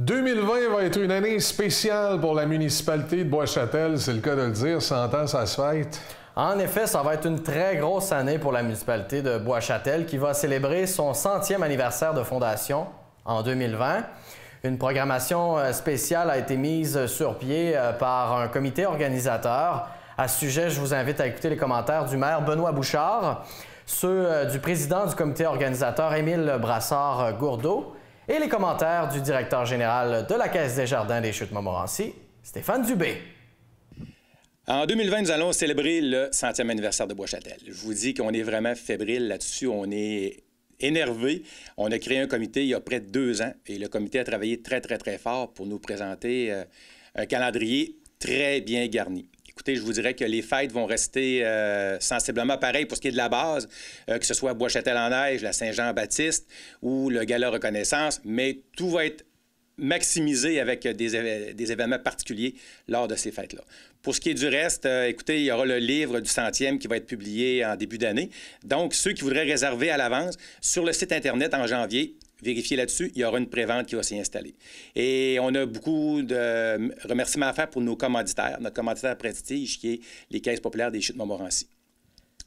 2020 va être une année spéciale pour la municipalité de Bois-Châtel, c'est le cas de le dire, 100 ans, ça se fête. En effet, ça va être une très grosse année pour la municipalité de Bois-Châtel qui va célébrer son centième anniversaire de fondation en 2020. Une programmation euh, spéciale a été mise sur pied euh, par un comité organisateur. À ce sujet, je vous invite à écouter les commentaires du maire Benoît Bouchard, ceux euh, du président du comité organisateur Émile Brassard-Gourdeau, et les commentaires du directeur général de la Caisse des Jardins des Chutes-Montmorency, Stéphane Dubé. En 2020, nous allons célébrer le centième anniversaire de Bois-Châtel. Je vous dis qu'on est vraiment fébrile là-dessus. On est énervé. On a créé un comité il y a près de deux ans et le comité a travaillé très, très, très fort pour nous présenter euh, un calendrier très bien garni écoutez, je vous dirais que les fêtes vont rester euh, sensiblement pareilles pour ce qui est de la base, euh, que ce soit Bois-Châtel-en-Neige, la Saint-Jean-Baptiste ou le Gala Reconnaissance, mais tout va être maximisé avec des, événements particuliers lors de ces fêtes-là. Pour ce qui est du reste, euh, écoutez, il y aura le livre du centième qui va être publié en début d'année. Donc, ceux qui voudraient réserver à l'avance, sur le site Internet en janvier, vérifier là-dessus, il y aura une prévente qui va s'y installer. Et on a beaucoup de remerciements à faire pour nos commanditaires, notre commanditaire prestige qui est les caisses populaires des chutes Montmorency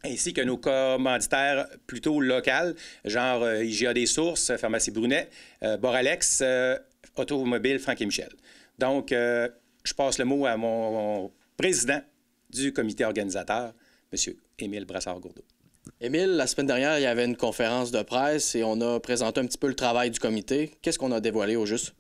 ainsi que nos commanditaires plutôt locaux, genre euh, IGA des Sources, Pharmacie Brunet, euh, Boralex, euh, Automobile Franck et Michel. Donc, je passe le mot à mon président du comité organisateur, M. Émile Brassard-Gourdeau. Émile, la semaine dernière, il y avait une conférence de presse et on a présenté un petit peu le travail du comité. Qu'est-ce qu'on a dévoilé au juste?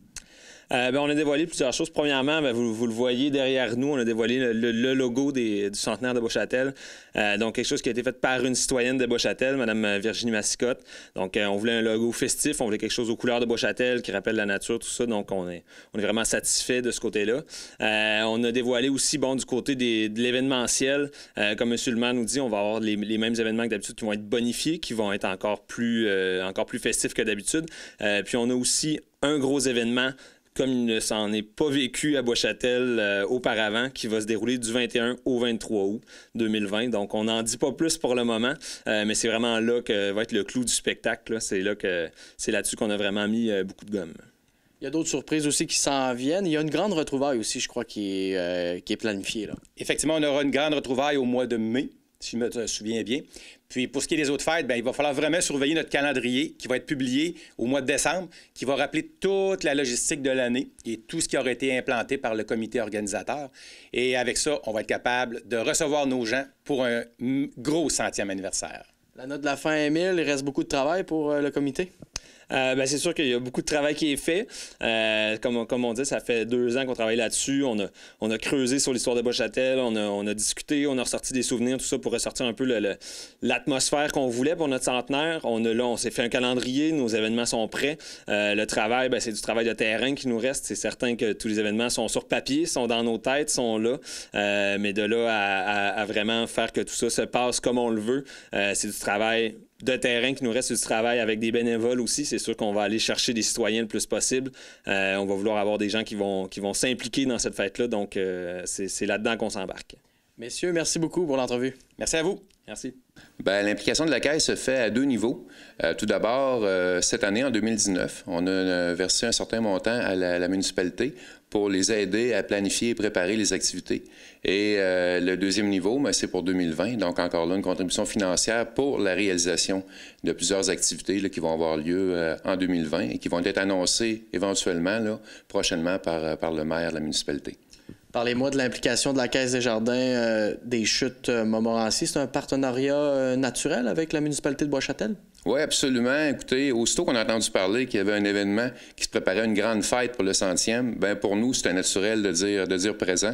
Euh, ben, on a dévoilé plusieurs choses. Premièrement, ben, vous, le voyez derrière nous, on a dévoilé le, logo du centenaire de Beauchâtel. Euh, donc, quelque chose qui a été fait par une citoyenne de Beauchâtel, Mme euh, Virginie Massicotte. Donc, on voulait un logo festif, on voulait quelque chose aux couleurs de Beauchâtel qui rappelle la nature, tout ça. Donc, on est, on est vraiment satisfait de ce côté-là. on a dévoilé aussi, bon, du côté de l'événementiel, comme M. Leman nous dit, on va avoir les, les mêmes événements que d'habitude qui vont être bonifiés, qui vont être encore plus, encore plus festifs que d'habitude. puis, on a aussi un gros événement comme il ne s'en est pas vécu à Bois-Châtel euh, auparavant, qui va se dérouler du 21 au 23 août 2020. Donc, on n'en dit pas plus pour le moment, euh, mais c'est vraiment là que va être le clou du spectacle. C'est là que c'est là-dessus qu'on a vraiment mis euh, beaucoup de gomme. Il y a d'autres surprises aussi qui s'en viennent. Il y a une grande retrouvaille aussi, je crois, qui est, qui est planifiée. Effectivement, on aura une grande retrouvaille au mois de mai si je me euh, souviens bien. Puis pour ce qui est des autres fêtes, ben, il va falloir vraiment surveiller notre calendrier qui va être publié au mois de décembre, qui va rappeler toute la logistique de l'année et tout ce qui aura été implanté par le comité organisateur. Et avec ça, on va être capable de recevoir nos gens pour un gros centième anniversaire. La note de la fin, est mille. il reste beaucoup de travail pour euh, le comité? Euh, ben, c'est sûr qu'il y a beaucoup de travail qui est fait. Euh, comme, on dit, ça fait deux ans qu'on travaille là-dessus. On a, on a creusé sur l'histoire de Bochatel, on a, on a discuté, on a ressorti des souvenirs, tout ça pour ressortir un peu l'atmosphère qu'on voulait pour notre centenaire. On là, on s'est fait un calendrier, nos événements sont prêts. Euh, le travail, ben, c'est du travail de terrain qui nous reste. C'est certain que tous les événements sont sur papier, sont dans nos têtes, sont là. mais de là à, vraiment faire que tout ça se passe comme on le veut, c'est du travail de terrain qui nous reste du travail avec des bénévoles aussi. C'est sûr qu'on va aller chercher des citoyens le plus possible. Euh, on va vouloir avoir des gens qui vont, qui vont s'impliquer dans cette fête-là. Donc, euh, c'est là-dedans qu'on s'embarque. Messieurs, merci beaucoup pour l'entrevue. Merci à vous. Merci. Ben, l'implication de la Caisse se fait à deux niveaux. Euh, tout d'abord, euh, cette année, en 2019, on a euh, versé un certain montant à la, municipalité pour les aider à planifier et préparer les activités. Et le deuxième niveau, ben, c'est pour 2020, donc encore là, une contribution financière pour la réalisation de plusieurs activités qui vont avoir lieu en 2020 et qui vont être annoncées éventuellement, prochainement, par le maire de la municipalité. Parlez-moi de l'implication de la Caisse des Jardins euh, des Chutes euh, Montmorency. C'est un partenariat euh, naturel avec la municipalité de Bois-Châtel? Oui, absolument. Écoutez, aussitôt qu'on a entendu parler qu'il y avait un événement qui se préparait, une grande fête pour le centième, ben pour nous, c'était naturel de dire, de dire présent.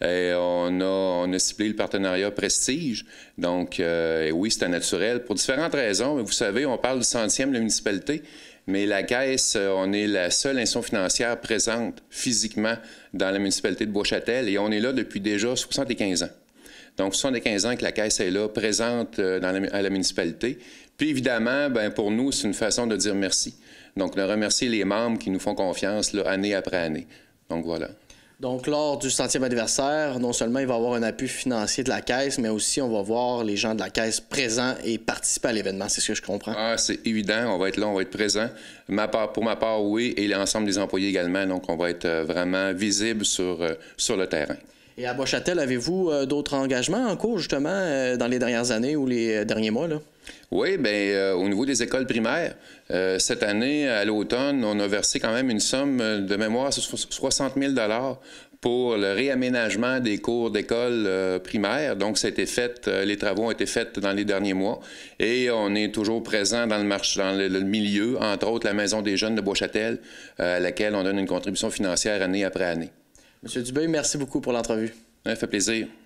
Et on, a, ciblé le partenariat Prestige. Donc, et oui, c'était naturel pour différentes raisons. vous savez, on parle du centième de la municipalité mais la caisse, euh, on est la seule institution financière présente physiquement dans la municipalité de bois et on est là depuis déjà 75 ans. Donc, 75 ans que la caisse est là, présente euh, à la municipalité. Puis évidemment, ben, pour nous, c'est une façon de dire merci. Donc, de remercier les membres qui nous font confiance là, année après année. Donc voilà. Donc, lors du centième anniversaire, non seulement il va y avoir un appui financier de la caisse, mais aussi on va voir les gens de la caisse présents et participer à l'événement. C'est ce que je comprends. Ah, c'est évident. On va être là, on va être présent. Ma part, pour ma part, oui, et l'ensemble des employés également. Donc, on va être euh, vraiment visible sur euh, le terrain. Et à Boischatel, avez-vous euh, d'autres engagements en cours, justement, euh, dans les dernières années ou les euh, derniers mois? Oui, bien, au niveau des écoles primaires, cette année, à l'automne, on a versé quand même une somme de mémoire, 60 000 pour le réaménagement des cours d'école primaire. Donc, c'était fait, les travaux ont été faits dans les derniers mois et on est toujours présent dans le, marché, dans le, milieu, entre autres la Maison des jeunes de Boischatel à laquelle on donne une contribution financière année après année. Monsieur Dubé, merci beaucoup pour l'entrevue. Ça fait plaisir.